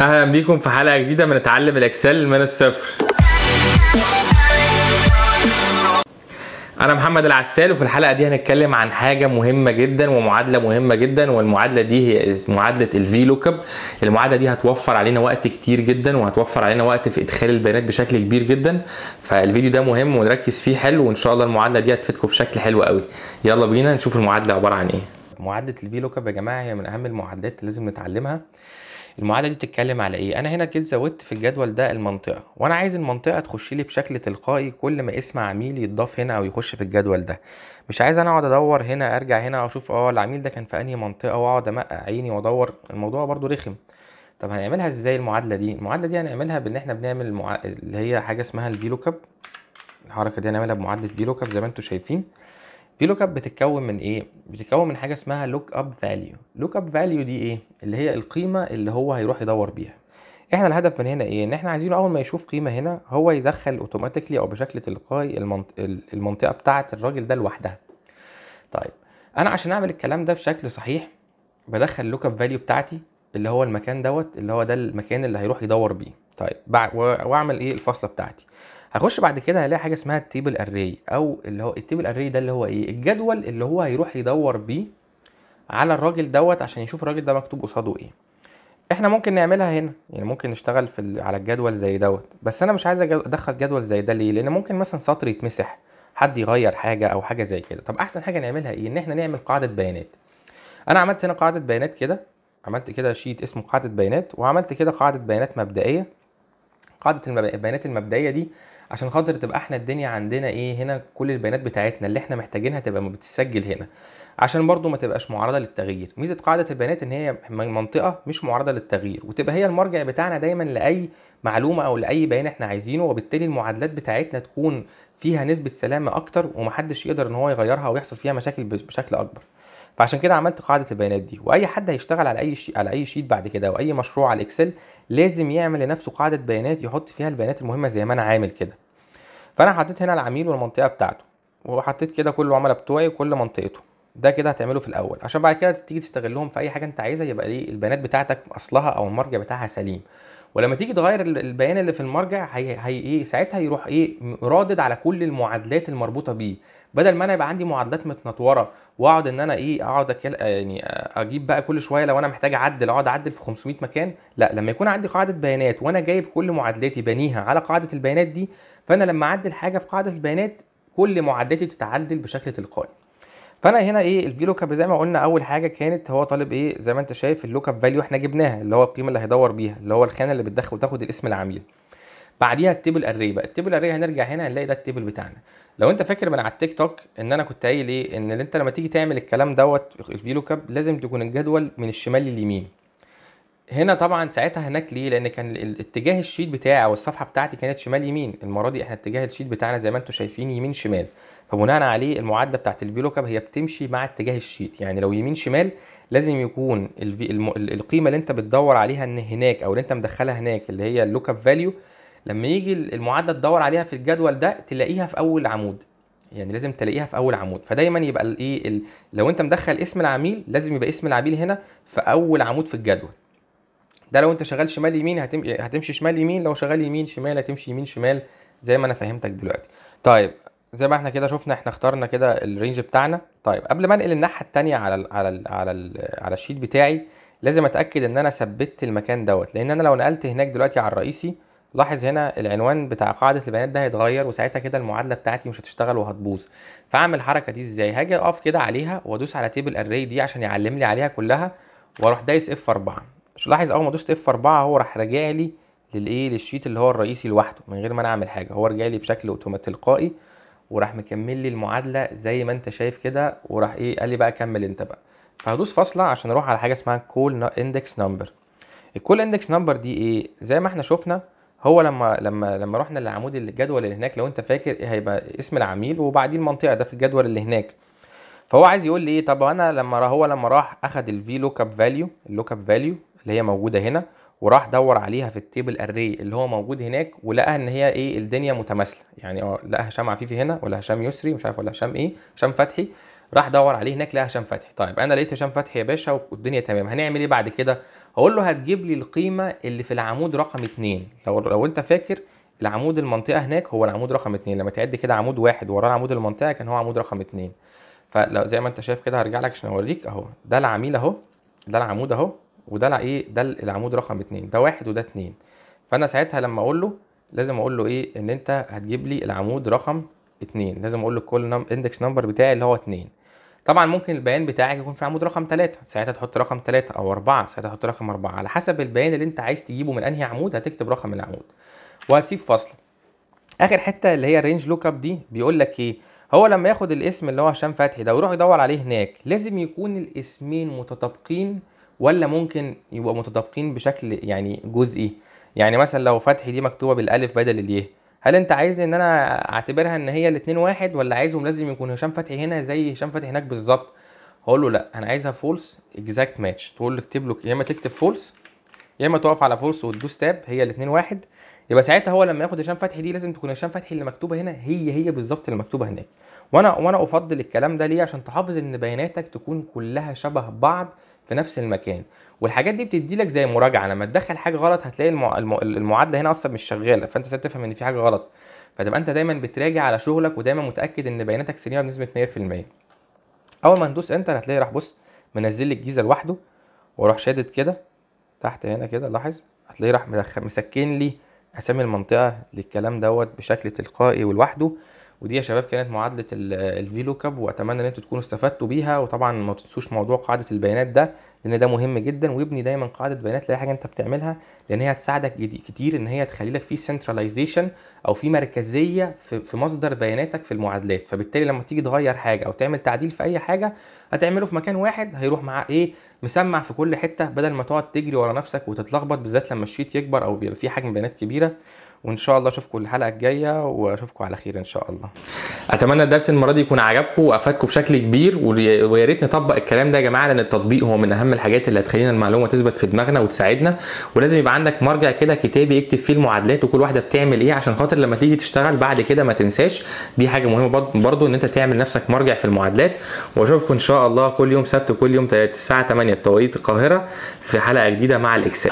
اهلا بيكم في حلقه جديده من اتعلم الاكسل من الصفر انا محمد العسال وفي الحلقه دي هنتكلم عن حاجه مهمه جدا ومعادله مهمه جدا والمعادله دي هي معادله الفي لوكب المعادله دي هتوفر علينا وقت كتير جدا وهتوفر علينا وقت في ادخال البيانات بشكل كبير جدا فالفيديو ده مهم ونركز فيه حلو وان شاء الله المعادله دي هتفيدكم بشكل حلو قوي يلا بينا نشوف المعادله عباره عن ايه معادله الفي لوك اب يا جماعه هي من اهم المعادلات اللي لازم نتعلمها المعادله دي بتتكلم على ايه انا هنا كده زودت في الجدول ده المنطقه وانا عايز المنطقه تخش لي بشكل تلقائي كل ما اسم عميل يتضاف هنا او يخش في الجدول ده مش عايز انا اقعد ادور هنا ارجع هنا اشوف اه العميل ده كان في انهي منطقه واقعد امقع عيني وادور الموضوع برده رخم طب هنعملها ازاي المعادله دي المعادله دي هنعملها بان احنا بنعمل المع... اللي هي حاجه اسمها الفي لوك اب الحركه دي هنعملها بمعادله فيلوكاب زي ما انتم شايفين في لوك اب بتتكون من ايه بتتكون من حاجه اسمها لوك اب فاليو لوك اب فاليو دي ايه اللي هي القيمه اللي هو هيروح يدور بيها احنا الهدف من هنا ايه ان احنا عايزينه اول ما يشوف قيمه هنا هو يدخل اوتوماتيكلي او بشكل تلقائي المنط... المنطقه بتاعه الراجل ده لوحدها طيب انا عشان اعمل الكلام ده بشكل صحيح بدخل اللوك اب فاليو بتاعتي اللي هو المكان دوت اللي هو ده المكان اللي هيروح يدور بيه طيب واعمل ايه الفاصله بتاعتي هخش بعد كده هلاقي حاجه اسمها التيبل اري او اللي هو التيبل اري ده اللي هو ايه الجدول اللي هو هيروح يدور بيه على الراجل دوت عشان يشوف الراجل ده مكتوب قصاده ايه احنا ممكن نعملها هنا يعني ممكن نشتغل في ال... على الجدول زي دوت بس انا مش عايز ادخل جدول زي ده ليه لان ممكن مثلا سطر يتمسح حد يغير حاجه او حاجه زي كده طب احسن حاجه نعملها ايه ان احنا نعمل قاعده بيانات انا عملت هنا قاعده بيانات كده عملت كده شيت اسمه قاعده بيانات وعملت كده قاعده بيانات مبدئيه قاعده البيانات المبدئيه دي عشان خاطر تبقى احنا الدنيا عندنا ايه هنا كل البيانات بتاعتنا اللي احنا محتاجينها تبقى بتتسجل هنا عشان برضو ما تبقاش معرضه للتغيير ميزه قاعده البيانات ان هي منطقه مش معرضه للتغيير وتبقى هي المرجع بتاعنا دايما لاي معلومه او لاي بيان احنا عايزينه وبالتالي المعادلات بتاعتنا تكون فيها نسبه سلامه اكتر ومحدش يقدر ان هو يغيرها ويحصل فيها مشاكل بشكل اكبر فعشان كده عملت قاعده البيانات دي واي حد هيشتغل على اي شيء على اي شيت بعد كده او اي مشروع على الاكسل لازم يعمل لنفسه قاعده بيانات يحط فيها البيانات المهمه زي ما انا عامل كده فانا حطيت هنا العميل والمنطقه بتاعته وحطيت كده كل العملاء بتوعي وكل منطقته ده كده هتعمله في الاول عشان بعد كده تيجي تستغلهم في اي حاجه انت عايزها يبقى ايه البيانات بتاعتك اصلها او المرجع بتاعها سليم ولما تيجي تغير البيان اللي في المرجع هي, هي ايه ساعتها يروح ايه رادد على كل المعادلات المربوطه بيه بدل ما انا يبقى عندي معادلات متنطوره واقعد ان انا ايه اقعد أكل يعني اجيب بقى كل شويه لو انا محتاج اعدل اقعد اعدل في 500 مكان لا لما يكون عندي قاعده بيانات وانا جايب كل معادلاتي بنيها على قاعده البيانات دي فانا لما اعدل حاجه في قاعده البيانات كل معادلاتي تتعدل بشكل تلقائي فانا هنا ايه البي لوكاب زي ما قلنا اول حاجه كانت هو طالب ايه زي ما انت شايف اللوك اب فاليو احنا جبناها اللي هو القيمه اللي هيدور بيها اللي هو الخانه اللي بتدخل وتاخد الاسم العميل بعديها التيبل اري بقى التيبل اري هنرجع هنا هنلاقي ده التيبل بتاعنا لو انت فاكر من على التيك توك ان انا كنت قايل ايه ان انت لما تيجي تعمل الكلام دوت في كاب لازم تكون الجدول من الشمال لليمين هنا طبعا ساعتها هناك ليه لان كان الاتجاه الشيت بتاعي او الصفحه بتاعتي كانت شمال يمين المره دي احنا اتجاه الشيت بتاعنا زي ما انتم شايفين يمين شمال فبناء عليه المعادله بتاعت الفيلو كاب هي بتمشي مع اتجاه الشيت يعني لو يمين شمال لازم يكون القيمه اللي انت بتدور عليها ان هناك او اللي انت مدخلها هناك اللي هي اللوك اب فاليو لما يجي المعادله تدور عليها في الجدول ده تلاقيها في اول عمود يعني لازم تلاقيها في اول عمود فدايما يبقى الايه لو انت مدخل اسم العميل لازم يبقى اسم العميل هنا في اول عمود في الجدول ده لو انت شغال شمال يمين هتم... هتمشي شمال يمين لو شغال يمين شمال هتمشي يمين شمال زي ما انا فهمتك دلوقتي طيب زي ما احنا كده شفنا احنا اخترنا كده الرينج بتاعنا طيب قبل ما انقل الناحيه الثانيه على ال على ال على ال على الشيت بتاعي لازم اتاكد ان انا ثبتت المكان دوت لان انا لو نقلت هناك دلوقتي على الرئيسي لاحظ هنا العنوان بتاع قاعده البيانات ده هيتغير وساعتها كده المعادله بتاعتي مش هتشتغل وهتبوظ فاعمل الحركه دي ازاي هاجي اقف كده عليها وادوس على تيبل اري دي عشان يعلم لي عليها كلها واروح دايس اف 4 مش لاحظ اول ما دوست اف 4 هو راح راجع لي للايه للشيت اللي هو الرئيسي لوحده من غير ما انا اعمل حاجه هو رجع لي بشكل اوتومات تلقائي وراح مكمل لي المعادله زي ما انت شايف كده وراح ايه قال لي بقى كمل انت بقى فهدوس فاصله عشان اروح على حاجه اسمها كول اندكس نمبر الكول اندكس نمبر دي ايه زي ما احنا شفنا هو لما لما لما رحنا لعمود الجدول اللي هناك لو انت فاكر هيبقى اسم العميل وبعدين المنطقه ده في الجدول اللي هناك فهو عايز يقول لي ايه طب انا لما هو لما راح اخد الفي لوك اب فاليو اللوك اب فاليو اللي هي موجوده هنا وراح دور عليها في التيبل اري اللي هو موجود هناك ولقاها ان هي ايه الدنيا متماثله يعني اه لقى هشام عفيفي هنا ولا هشام يسري مش عارف ولا هشام ايه هشام فتحي راح دور عليه هناك لقى هشام فتحي طيب انا لقيت هشام فتحي يا باشا والدنيا تمام هنعمل ايه بعد كده هقول له هتجيب لي القيمه اللي في العمود رقم 2 لو لو انت فاكر العمود المنطقه هناك هو العمود رقم 2 لما تعد كده عمود واحد ورا عمود المنطقه كان هو عمود رقم 2 فزي ما انت شايف كده هرجع لك عشان اوريك اهو ده العميل اهو ده العمود اهو وده ايه ده العمود رقم 2 ده واحد وده 2 فانا ساعتها لما اقول له لازم اقول له ايه ان انت هتجيب لي العمود رقم 2 لازم اقول له الكول نم... اندكس نمبر بتاعي اللي هو 2 طبعا ممكن البيان بتاعك يكون في عمود رقم 3 ساعتها تحط رقم 3 او 4 ساعتها تحط رقم 4 على حسب البيان اللي انت عايز تجيبه من انهي عمود هتكتب رقم العمود وهتسيب فصل اخر حته اللي هي الرينج لوك اب دي بيقول لك ايه هو لما ياخد الاسم اللي هو هشام فتحي ده ويروح يدور عليه هناك لازم يكون الاسمين متطابقين ولا ممكن يبقوا متطابقين بشكل يعني جزئي يعني مثلا لو فتحي دي مكتوبه بالالف بدل الياء هل انت عايزني ان انا اعتبرها ان هي الاتنين واحد ولا عايزهم لازم يكون هشام فتحي هنا زي هشام فتحي هناك بالظبط هقول له لا انا عايزها فولس اكزاكت ماتش تقول له اكتب له يا اما تكتب فولس يا اما تقف على فولس وتدوس تاب هي الاتنين واحد يبقى ساعتها هو لما ياخد هشام فتحي دي لازم تكون هشام فتحي اللي مكتوبه هنا هي هي بالظبط اللي مكتوبه هناك وانا وانا افضل الكلام ده ليه عشان تحافظ ان بياناتك تكون كلها شبه بعض في نفس المكان والحاجات دي بتدي لك زي مراجعه لما تدخل حاجه غلط هتلاقي المع... المعادله هنا اصلا مش شغاله فانت تفهم ان في حاجه غلط فتبقى انت دايما بتراجع على شغلك ودايما متاكد ان بياناتك سليمه بنسبه 100% اول ما ندوس انتر هتلاقي راح بص منزل لي الجيزه لوحده واروح شادد كده تحت هنا كده لاحظ هتلاقيه راح مسكن لي اسامي المنطقه للكلام دوت بشكل تلقائي ولوحده ودي يا شباب كانت معادله الفيلوكاب واتمنى ان انتوا تكونوا استفدتوا بيها وطبعا ما تنسوش موضوع قاعده البيانات ده لان ده مهم جدا وابني دايما قاعده بيانات لاي حاجه انت بتعملها لان هي هتساعدك كتير ان هي تخلي لك في سنتراليزيشن او في مركزيه في, مصدر بياناتك في المعادلات فبالتالي لما تيجي تغير حاجه او تعمل تعديل في اي حاجه هتعمله في مكان واحد هيروح مع ايه مسمع في كل حته بدل ما تقعد تجري ورا نفسك وتتلخبط بالذات لما الشيت يكبر او بيبقى فيه حجم بيانات كبيره وان شاء الله اشوفكم الحلقه الجايه واشوفكم على خير ان شاء الله اتمنى الدرس المره دي يكون عجبكم وافادكم بشكل كبير ويا ريت نطبق الكلام ده يا جماعه لان التطبيق هو من اهم اهم الحاجات اللي هتخلينا المعلومه تثبت في دماغنا وتساعدنا ولازم يبقى عندك مرجع كده كتابي اكتب فيه المعادلات وكل واحده بتعمل ايه عشان خاطر لما تيجي تشتغل بعد كده ما تنساش دي حاجه مهمه برضو ان انت تعمل نفسك مرجع في المعادلات واشوفكم ان شاء الله كل يوم سبت وكل يوم الساعه 8 بتوقيت القاهره في حلقه جديده مع الاكسل